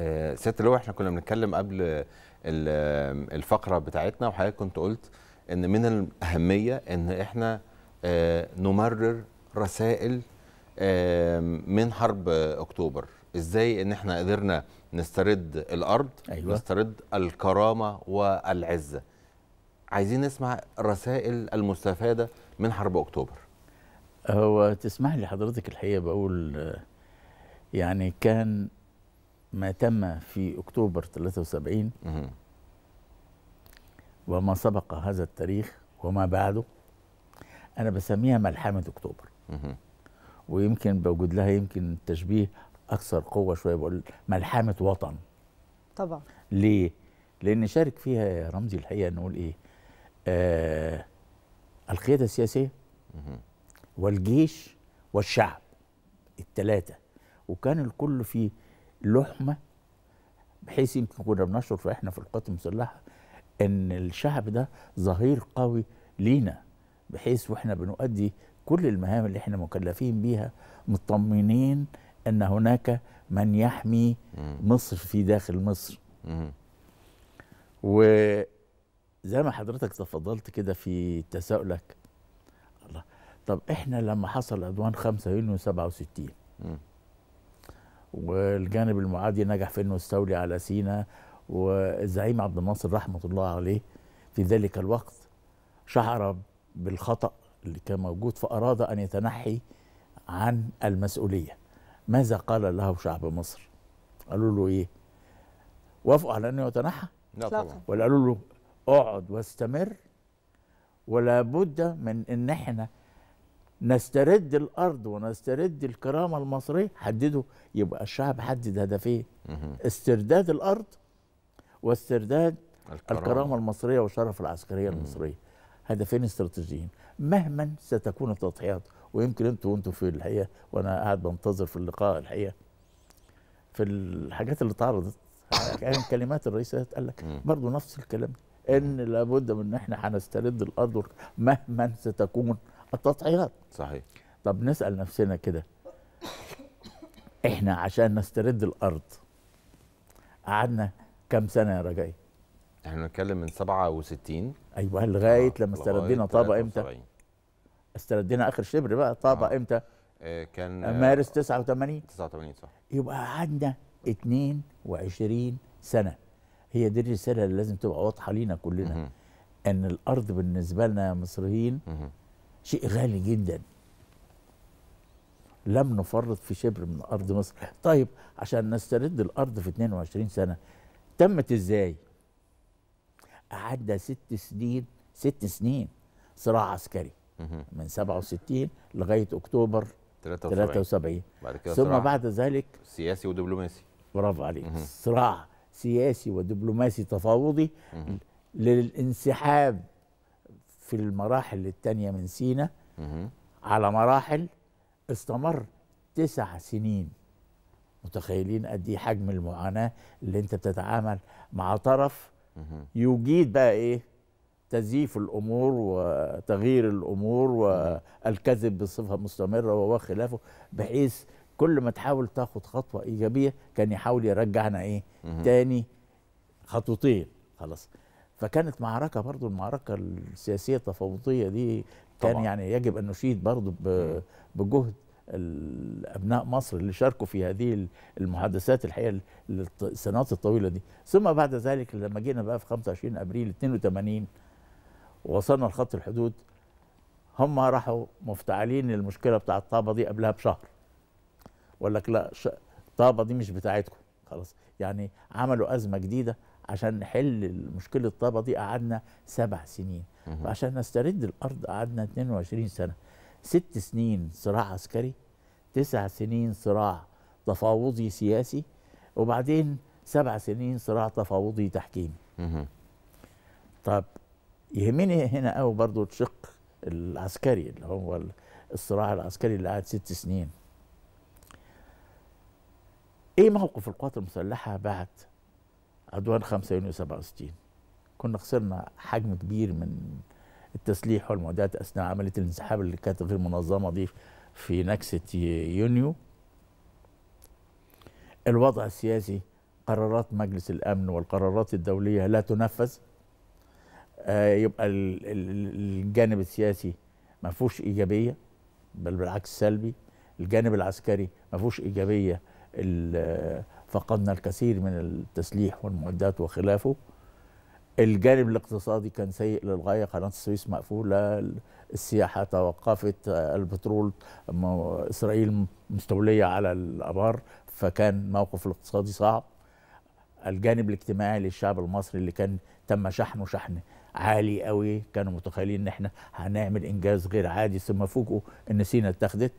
آه، ست لو احنا كنا بنتكلم قبل الفقره بتاعتنا وحضرتك كنت قلت ان من الاهميه ان احنا آه، نمرر رسائل آه، من حرب اكتوبر ازاي ان احنا قدرنا نسترد الارض أيوة. نسترد الكرامه والعزه عايزين نسمع الرسائل المستفاده من حرب اكتوبر هو تسمح لي حضرتك الحقيقه بقول يعني كان ما تم في أكتوبر 73 وما سبق هذا التاريخ وما بعده أنا بسميها ملحمة أكتوبر ويمكن بوجود لها يمكن تشبيه أكثر قوة شوية بقول ملحمة وطن طبعا ليه؟ لأن شارك فيها يا رمزي الحقيقة نقول إيه؟ آه القيادة السياسية والجيش والشعب الثلاثة وكان الكل فيه لحمه بحيث يمكن كنا بنشعر فاحنا في القوات المسلحه ان الشعب ده ظهير قوي لينا بحيث واحنا بنؤدي كل المهام اللي احنا مكلفين بيها مطمئنين ان هناك من يحمي مصر في داخل مصر وزي ما حضرتك تفضلت كده في تساؤلك الله طب احنا لما حصل عدوان 5 يونيو 67 والجانب المعادي نجح في انه يستولي على سينا والزعيم عبد الناصر رحمه الله عليه في ذلك الوقت شعر بالخطا اللي كان موجود فاراد ان يتنحي عن المسؤوليه ماذا قال له شعب مصر قالوا له ايه وافقوا على انه يتنحى لا طبعا ولا قالوا له اقعد واستمر ولا بد من ان احنا نسترد الارض ونسترد الكرامه المصريه حددوا يبقى الشعب حدد هدفين استرداد الارض واسترداد الكرامه, الكرامة المصريه والشرف العسكريه المصريه هدفين استراتيجيين مهما ستكون التضحيات ويمكن انتوا وانتوا في الحقيقه وانا قاعد بنتظر في اللقاء الحقيقه في الحاجات اللي اتعرضت كان كلمات الرئيس قال لك برضه نفس الكلام ان لابد من ان احنا هنسترد الارض مهما ستكون التضحيات صحيح طب نسال نفسنا كده احنا عشان نسترد الارض قعدنا كام سنه يا رجائي احنا بنتكلم من 67 ايوه لغايه آه، لما استردينا طابه امتى استردينا اخر شبر بقى طابه آه. امتى آه كان آه، مارس 89 89 صح يبقى قعدنا 22 سنه هي دي الرساله اللي لازم تبقى واضحه لينا كلنا ان الارض بالنسبه لنا يا مصريين شيء غالي جدا لم نفرط في شبر من ارض مصر طيب عشان نسترد الارض في 22 سنه تمت ازاي قعدنا ست سنين ست سنين صراع عسكري من 67 لغايه اكتوبر 73 بعد كده ثم بعد ذلك سياسي ودبلوماسي برافو عليك صراع سياسي ودبلوماسي تفاوضي للانسحاب في المراحل الثانية من سينا على مراحل استمر تسع سنين متخيلين قد ايه حجم المعاناه اللي انت بتتعامل مع طرف يجيد بقى ايه تزييف الامور وتغيير الامور والكذب بصفه مستمره وخلافه بحيث كل ما تحاول تاخد خطوه ايجابيه كان يحاول يرجعنا ايه تاني خطوتين خلاص فكانت معركة برضو المعركة السياسية التفاوضية دي كان طبعا. يعني يجب أن نشيد برضو بجهد ابناء مصر اللي شاركوا في هذه المحادثات الحقيقه السنوات الطويله دي ثم بعد ذلك لما جينا بقى في 25 ابريل 82 ووصلنا لخط الحدود هم راحوا مفتعلين المشكله بتاع طابه دي قبلها بشهر وقال لك لا طابه دي مش بتاعتكم خلاص يعني عملوا ازمه جديده عشان نحل مشكله طابا دي قعدنا سبع سنين وعشان نسترد الارض قعدنا 22 سنه ست سنين صراع عسكري تسع سنين صراع تفاوضي سياسي وبعدين سبع سنين صراع تفاوضي تحكيمي طب يهمني هنا قوي برضو تشق العسكري اللي هو الصراع العسكري اللي قعد ست سنين ايه موقف القوات المسلحه بعد عدوان 5 يونيو 67 كنا خسرنا حجم كبير من التسليح والمعدات اثناء عمليه الانسحاب اللي كانت غير منظمه دي في نكسه يونيو الوضع السياسي قرارات مجلس الامن والقرارات الدوليه لا تنفذ آه يبقى الجانب السياسي ما فيهوش ايجابيه بل بالعكس سلبي الجانب العسكري ما فيهوش ايجابيه فقدنا الكثير من التسليح والمعدات وخلافه الجانب الاقتصادي كان سيء للغايه قناه السويس مقفوله السياحه توقفت البترول اسرائيل مستوليه على الابار فكان الموقف الاقتصادي صعب الجانب الاجتماعي للشعب المصري اللي كان تم شحنه شحن عالي قوي كانوا متخيلين ان احنا هنعمل انجاز غير عادي ثم فوجئوا ان سينا اتخذت